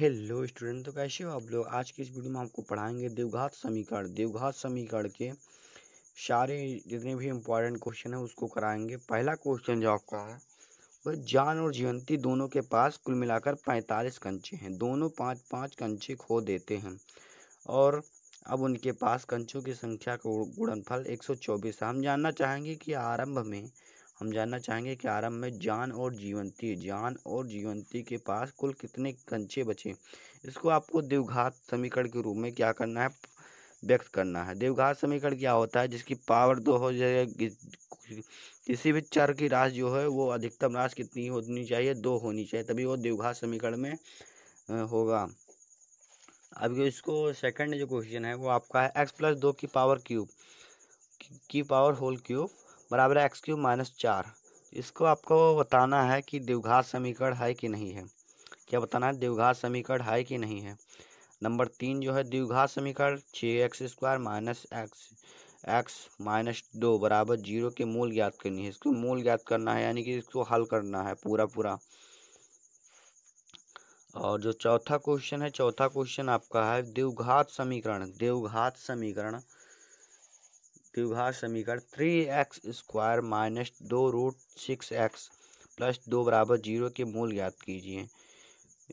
hello student तो कैसे हो आप लोग आज की इस वीडियो में आपको पढ़ाएंगे देवघात समीकरण देवघात समीकरण के सारे जितने भी इम्पोर्टेंट क्वेश्चन है उसको कराएंगे पहला क्वेश्चन जो आपका है वह जान और जयंती दोनों के पास कुल मिलाकर पैंतालीस कंचे हैं दोनों पाँच पाँच कंचे खो देते हैं और अब उनके पास कंचों की संख्या का गुणनफल एक है हम जानना चाहेंगे कि आरंभ में हम जानना चाहेंगे कि आरंभ में जान और जीवंती जान और जीवंती के पास कुल कितने कंचे बचे इसको आपको देवघात समीकरण के रूप में क्या करना है व्यक्त करना है देवघात समीकरण क्या होता है जिसकी पावर दो हो जाए किसी भी चर की राश जो है वो अधिकतम राश कितनी होनी चाहिए दो होनी चाहिए तभी वो देवघात समीकरण में होगा अब इसको सेकंड जो क्वेश्चन है वो आपका है एक्स प्लस दो की पावर क्यूब की पावर होल क्यूब बराबर है एक्स क्यूब माइनस चार इसको आपको बताना है कि द्विघात समीकरण है कि नहीं है क्या बताना है द्विघात समीकरण है कि नहीं है नंबर तीन जो है द्विघात समीकरण छः x square minus x x minus दो बराबर जीरो के मूल ज्ञात करनी है इसको मूल ज्ञात करना है यानी कि इसको हल करना है पूरा पूरा और जो चौथा क्वेश्चन है चौथा क्वेश्चन आपका है द्विघात समीकरण द्विघात समीकरण द्विघात समीकरण थ्री एक्स स्क्वायर माइनस दो रूट सिक्स एक्स प्लस दो बराबर जीरो के मूल ज्ञात कीजिए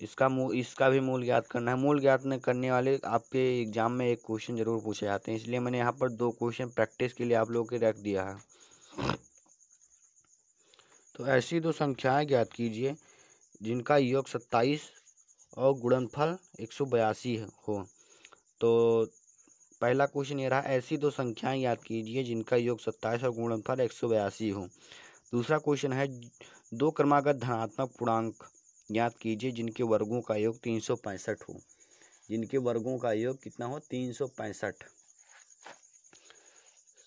इसका मूल इसका भी मूल ज्ञात करना है मूल ज्ञात करने वाले आपके एग्जाम में एक क्वेश्चन जरूर पूछे जाते हैं इसलिए मैंने यहाँ पर दो क्वेश्चन प्रैक्टिस के लिए आप लोगों के रख दिया है तो ऐसी दो संख्याएं ज्ञात कीजिए जिनका योग सत्ताईस और गुणनफल एक सौ बयासी हो तो पहला क्वेश्चन ये रहा ऐसी दो संख्याएं याद कीजिए जिनका योग सत्ताईस और गुणनफल एक सौ बयासी हो दूसरा क्वेश्चन है दो क्रमागत धनात्मक पूर्णांक याद कीजिए जिनके वर्गों का योग तीन सौ पैंसठ हो जिनके वर्गों का योग कितना हो तीन सौ पैंसठ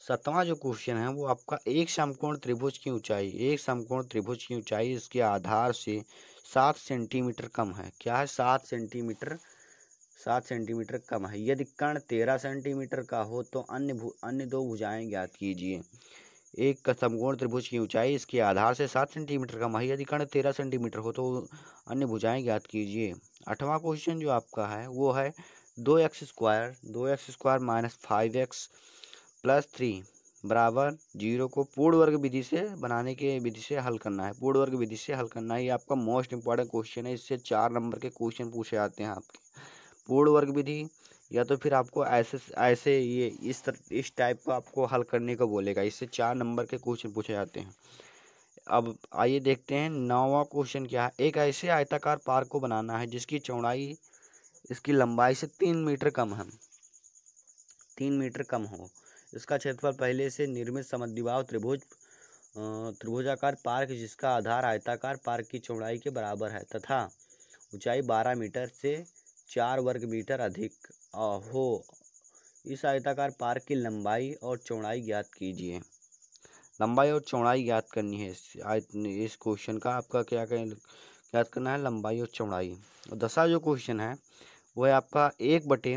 सतवां जो क्वेश्चन है वो आपका एक समकोण त्रिभुज की ऊंचाई एक समकोण त्रिभुज की ऊंचाई इसके आधार से सात सेंटीमीटर कम है क्या है सात सेंटीमीटर सात सेंटीमीटर कम है यदि कर्ण तेरह सेंटीमीटर का हो तो अन्य अन्य दो भुजाएं ज्ञात कीजिए एक का समकोण त्रिभुज की ऊंचाई इसके आधार से सात सेंटीमीटर कम है यदि कर्ण तेरह सेंटीमीटर हो तो अन्य भुजाएं ज्ञात कीजिए अठवा क्वेश्चन जो आपका है वो है दो एक्स स्क्वायर दो x square minus five x plus three बराबर जीरो को पूर्ण वर्ग विधि से बनाने के विधि से हल करना है पूर्ण वर्ग विधि से हल करना है ये आपका मोस्ट इंपॉर्टेंट क्वेश्चन है इससे चार नंबर के क्वेश्चन पूछे जाते हैं आपके पूर्ण वर्ग विधि या तो फिर आपको ऐसे ऐसे ये इस तर, इस टाइप का आपको हल करने को बोलेगा इससे चार नंबर के क्वेश्चन पूछे जाते हैं अब आइए देखते हैं नौवा क्वेश्चन क्या है एक ऐसे आयताकार पार्क को बनाना है जिसकी चौड़ाई इसकी लंबाई से तीन मीटर कम है तीन मीटर कम हो इसका क्षेत्रफल पहले से निर्मित समद्विभाव त्रिभुज त्रिभुजाकार पार्क जिसका आधार आयताकार पार्क की चौड़ाई के बराबर है तथा ऊंचाई बारह मीटर से चार वर्ग मीटर अधिक हो इस आयताकार पार्क की लंबाई और चौड़ाई ज्ञात कीजिए लंबाई और चौड़ाई ज्ञात करनी है इस क्वेश्चन का आपका क्या कहें ज्ञात करना है लंबाई और चौड़ाई और जो क्वेश्चन है वो है आपका एक बटे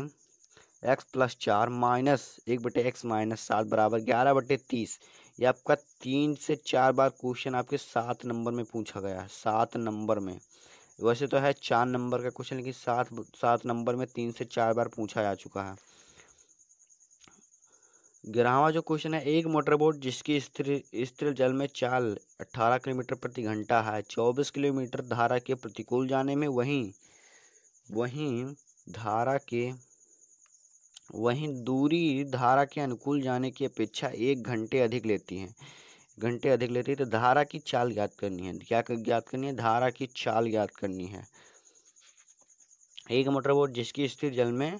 एक्स प्लस चार माइनस एक बटे एक्स माइनस सात बराबर ग्यारह बटे तीस ये आपका तीन से चार बार क्वेश्चन आपके सात नंबर में पूछा गया है सात नंबर में वैसे तो है चार नंबर का क्वेश्चन लेकिन सात सात नंबर में तीन से चार बार पूछा जा चुका है ग्यारहवा जो क्वेश्चन है एक मोटरबोट जिसकी स्थिर स्थिर जल में चाल 18 किलोमीटर प्रति घंटा है 24 किलोमीटर धारा के प्रतिकूल जाने में वहीं वहीं धारा के वहीं दूरी धारा के अनुकूल जाने की अपेक्षा एक घंटे अधिक लेती है घंटे अधिक लेती है तो धारा की चाल ज्ञात करनी है क्या ज्ञात करनी है धारा की चाल ज्ञात करनी है एक मोटर बोट जिसकी स्थिर जल में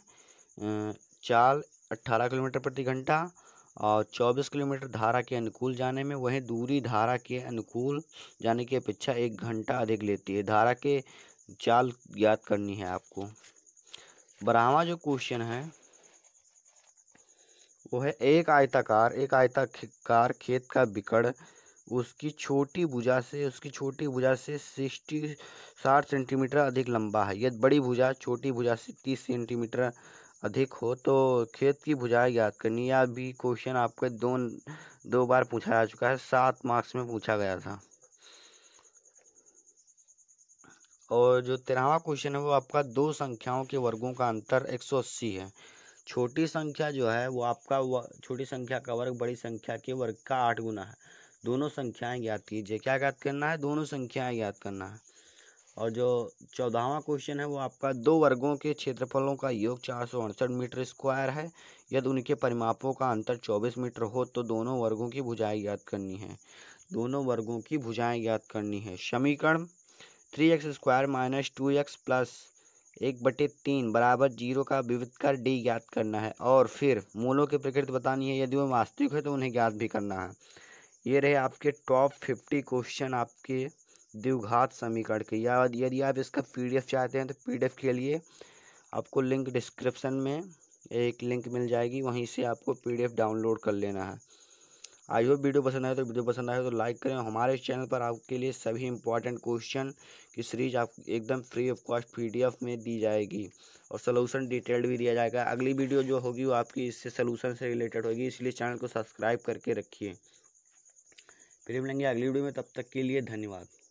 चाल 18 किलोमीटर प्रति घंटा और 24 किलोमीटर धारा के अनुकूल जाने में वहीं दूरी धारा के अनुकूल जाने की अपेक्षा एक घंटा अधिक लेती है धारा के चाल ज्ञात करनी है आपको बारहवा जो क्वेश्चन है वो है एक आयताकार एक आयताकार खेत का बिकड़ उसकी छोटी भुजा से उसकी छोटी भुजा से सिक्सटी साठ सेंटीमीटर अधिक लंबा है यदि बड़ी भुजा छोटी भुजा से तीस सेंटीमीटर अधिक हो तो खेत की भुजा याद करनी या भी क्वेश्चन आपके दो दो बार पूछा जा चुका है सात मार्क्स में पूछा गया था और जो तेरहवा क्वेश्चन है वो आपका दो संख्याओं के वर्गों का अंतर एक सौ अस्सी है छोटी संख्या जो है वो आपका छोटी संख्या का वर्ग बड़ी संख्या के वर्ग का आठ गुना है दोनों संख्याएं ज्ञात कीजिए क्या ज्ञात करना है दोनों संख्याएं ज्ञात करना है और जो चौदहवा क्वेश्चन है वो आपका दो वर्गों के क्षेत्रफलों का योग चार सौ अड़सठ मीटर स्क्वायर है यदि उनके परिमापों का अंतर चौबीस मीटर हो तो दोनों वर्गों की भुजाएं ज्ञात करनी है दोनों वर्गों की भुजाएं ज्ञात करनी है समीकरण three x square minus two x plus एक बटे तीन बराबर जीरो का विविधकार डी ज्ञात करना है और फिर मूलों की प्रकृति बतानी है यदि वो वास्तविक है तो उन्हें ज्ञात भी करना है ये रहे आपके टॉप फिफ्टी क्वेश्चन आपके द्विघात समीकरण के या यदि आप इसका पीडीएफ चाहते हैं तो पीडीएफ के लिए आपको लिंक डिस्क्रिप्शन में एक लिंक मिल जाएगी वहीं से आपको पीडीएफ डाउनलोड कर लेना है आई होप वीडियो पसंद आए तो वीडियो पसंद आए तो लाइक करें हमारे चैनल पर आपके लिए सभी इंपॉर्टेंट क्वेश्चन की सीरीज आप एकदम फ्री ऑफ कॉस्ट पी में दी जाएगी और सलूशन डिटेल्ड भी दिया जाएगा अगली वीडियो जो होगी वो आपकी इससे सलूशन से रिलेटेड होगी इसलिए चैनल को सब्सक्राइब करके रखिए फिर मिलेंगे अगली वीडियो में तब तक के लिए धन्यवाद